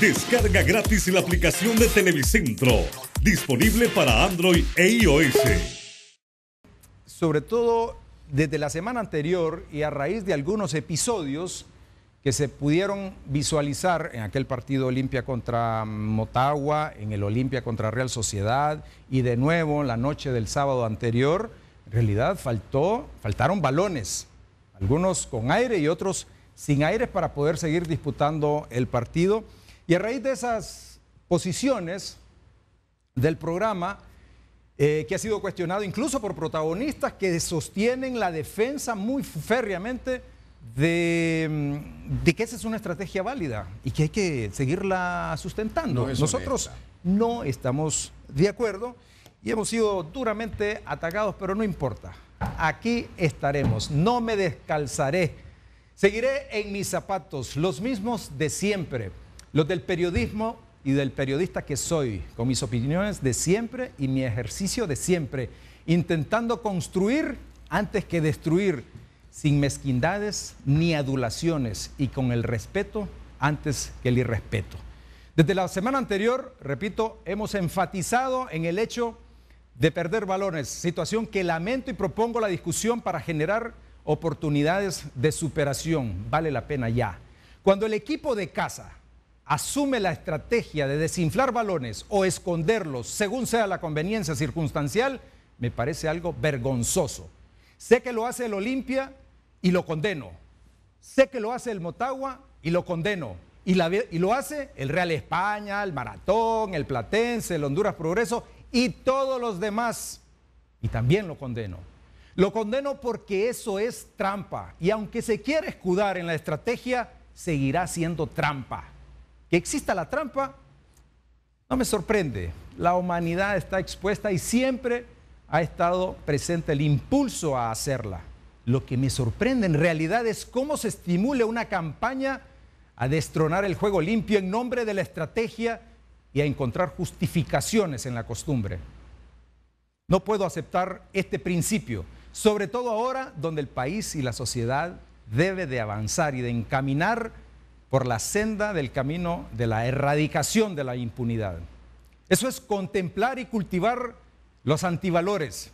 Descarga gratis la aplicación de Televicentro, disponible para Android e iOS. Sobre todo desde la semana anterior y a raíz de algunos episodios que se pudieron visualizar en aquel partido Olimpia contra Motagua, en el Olimpia contra Real Sociedad y de nuevo en la noche del sábado anterior, en realidad faltó, faltaron balones, algunos con aire y otros sin aire para poder seguir disputando el partido. Y a raíz de esas posiciones del programa, eh, que ha sido cuestionado incluso por protagonistas que sostienen la defensa muy férreamente de, mm, que esa es una estrategia válida y que hay que seguirla sustentando. Nosotros no estamos de acuerdo y hemos sido duramente atacados, pero no importa. Aquí estaremos, no me descalzaré, seguiré en mis zapatos, los mismos de siempre los del periodismo y del periodista que soy, con mis opiniones de siempre y mi ejercicio de siempre, intentando construir antes que destruir, sin mezquindades ni adulaciones y con el respeto antes que el irrespeto. Desde la semana anterior, repito, hemos enfatizado en el hecho de perder balones, situación que lamento y propongo la discusión para generar oportunidades de superación. Vale la pena ya. Cuando el equipo de casa asume la estrategia de desinflar balones o esconderlos según sea la conveniencia circunstancial, me parece algo vergonzoso. Sé que lo hace el Olimpia y lo condeno. Sé que lo hace el Motagua y lo condeno. Y, lo hace el Real España, el Maratón, el Platense, el Honduras Progreso y todos los demás. Y también lo condeno. Lo condeno porque eso es trampa. Y aunque se quiera escudar en la estrategia, seguirá siendo trampa. Que exista la trampa, no me sorprende. La humanidad está expuesta y siempre ha estado presente el impulso a hacerla. Lo que me sorprende en realidad es cómo se estimule una campaña a destronar el juego limpio en nombre de la estrategia y a encontrar justificaciones en la costumbre. No puedo aceptar este principio, sobre todo ahora donde el país y la sociedad debe de avanzar y de encaminar por la senda del camino de la erradicación de la impunidad. Eso es contemplar y cultivar los antivalores.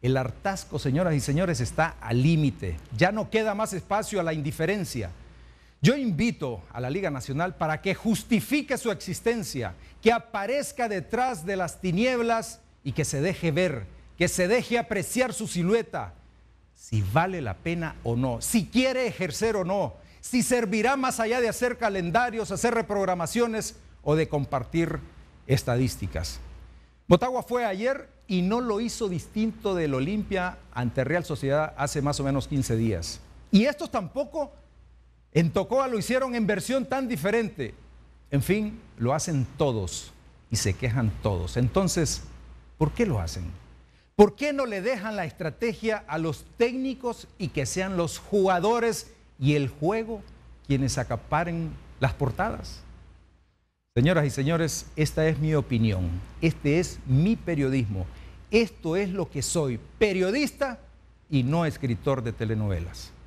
El hartazgo, señoras y señores, está al límite. Ya no queda más espacio a la indiferencia. Yo invito a la Liga Nacional para que justifique su existencia, que aparezca detrás de las tinieblas y que se deje ver, que se deje apreciar su silueta, si vale la pena o no, si quiere ejercer o no, si servirá más allá de hacer calendarios, hacer reprogramaciones o de compartir estadísticas. Botagua fue ayer y no lo hizo distinto del Olimpia ante Real Sociedad hace más o menos 15 días. Y estos tampoco en Tocoa lo hicieron en versión tan diferente. En fin, lo hacen todos y se quejan todos. Entonces, ¿por qué lo hacen? ¿Por qué no le dejan la estrategia a los técnicos y que sean los jugadores y el juego quienes acaparen las portadas. Señoras y señores, esta es mi opinión, este es mi periodismo, esto es lo que soy, periodista y no escritor de telenovelas.